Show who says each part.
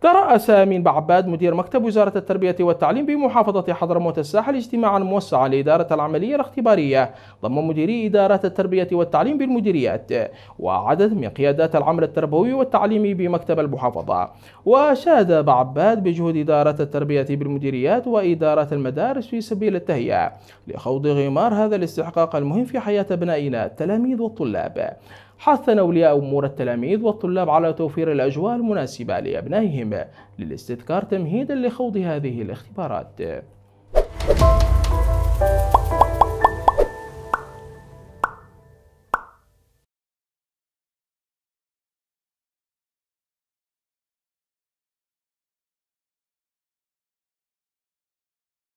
Speaker 1: ترأس أمين بعباد مدير مكتب وزارة التربية والتعليم بمحافظة حضرموت الساحل اجتماعا موسعا لإدارة العملية الاختبارية ضم مديري إدارات التربية والتعليم بالمديريات وعدد من قيادات العمل التربوي والتعليمي بمكتب المحافظة وشاد بعباد بجهود إدارة التربية بالمديريات وإدارة المدارس في سبيل التهيئة لخوض غمار هذا الاستحقاق المهم في حياة أبنائنا التلاميذ والطلاب حثنا أولياء أمور التلاميذ والطلاب على توفير الأجواء المناسبة لأبنائهم للاستذكار تمهيدا لخوض هذه الاختبارات.